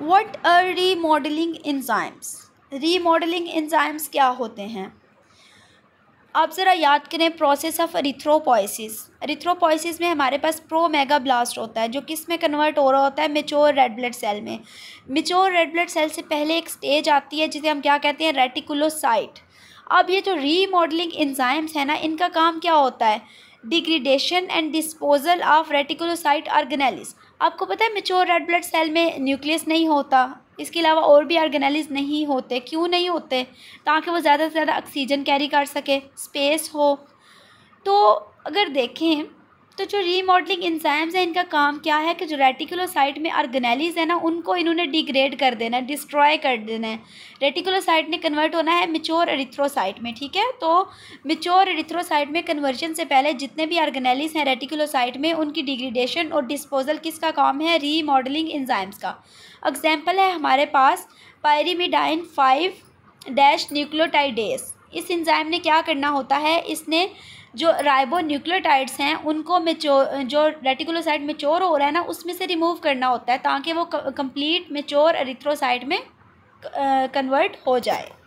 what are remodeling re remodeling enzymes क्या होते हैं आप ज़रा याद करें प्रोसेस ऑफ अरिथ्रोपोइसिस अरिथ्रोपोइसिस में हमारे पास प्रो मेगा ब्लास्ट होता है जो किस में कन्वर्ट हो रहा होता है मेच्योर रेड ब्लड सेल में मेच्योर रेड ब्लड सेल से पहले एक स्टेज आती है जिसे हम क्या कहते हैं रेटिकुलोसाइट अब ये जो रीमॉडलिंग इन्जाइम्स हैं ना इनका काम क्या होता है degradation and disposal of reticulocyte organelles आपको पता है मेच्योर रेड ब्लड सेल में न्यूक्लियस नहीं होता इसके अलावा और भी ऑर्गेनालिस नहीं होते क्यों नहीं होते ताकि वो ज़्यादा से ज़्यादा ऑक्सीजन कैरी कर सके स्पेस हो तो अगर देखें तो जो रीमॉडलिंग इंजाइम्स हैं इनका काम क्या है कि जो रेटिकुलोसाइट में आर्गेनेलीज है ना उनको इन्होंने डिग्रेड कर देना है डिस्ट्रॉय कर देना है रेटिकुलोसाइट ने कन्वर्ट होना है मिच्योर एरिथ्रोसाइट में ठीक है तो मिच्योर एरिथ्रोसाइट में कन्वर्जन से पहले जितने भी आर्गेनेलीज हैं रेटिकुलोसाइट में उनकी डिग्रेडेशन और डिस्पोजल किसका काम है रीमॉडलिंग इन्जाइम्स का एग्जाम्पल है हमारे पास पायरीमिडाइन फाइव डैश न्यूक्लोटाइडेस इस इंजाइम ने क्या करना होता है इसने जो राइबो न्यूक्लियोटाइड्स हैं उनको मेचो जो रेटिकुलोसाइड मेचोर हो रहा है ना उसमें से रिमूव करना होता है ताकि वो कंप्लीट मेचोर एरिथ्रोसाइड में कन्वर्ट हो जाए